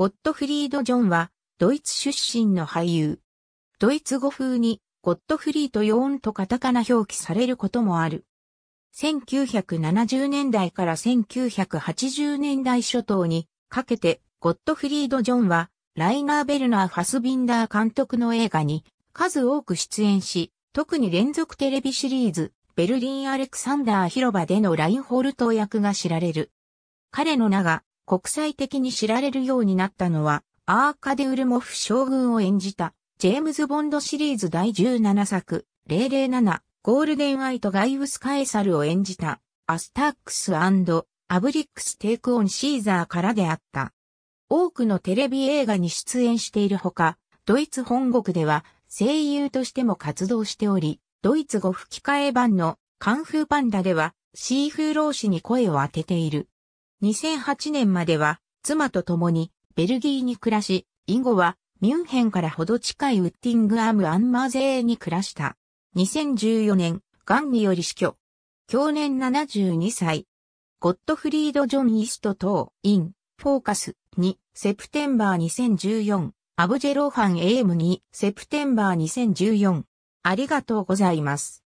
ゴットフリード・ジョンは、ドイツ出身の俳優。ドイツ語風に、ゴットフリード・ヨーンとカタカナ表記されることもある。1970年代から1980年代初頭にかけて、ゴットフリード・ジョンは、ライナー・ベルナー・ファスビンダー監督の映画に数多く出演し、特に連続テレビシリーズ、ベルリン・アレクサンダー広場でのラインホルト役が知られる。彼の名が国際的に知られるようになったのは、アーカデウルモフ将軍を演じた、ジェームズ・ボンドシリーズ第17作、007、ゴールデンアイとガイウス・カエサルを演じた、アスタックスアブリックス・テイク・オン・シーザーからであった。多くのテレビ映画に出演しているほか、ドイツ本国では声優としても活動しており、ドイツ語吹き替え版のカンフーパンダではシーフーロー氏に声を当てている。2008年までは妻と共にベルギーに暮らし、以後はミュンヘンからほど近いウッティングアム・アンマーゼーに暮らした。2014年、癌により死去。去年72歳。ゴットフリード・ジョン・イスト等、イン、フォーカス、2、セプテンバー2014、アブジェローハンエイム2セプテンバー2014。ありがとうございます。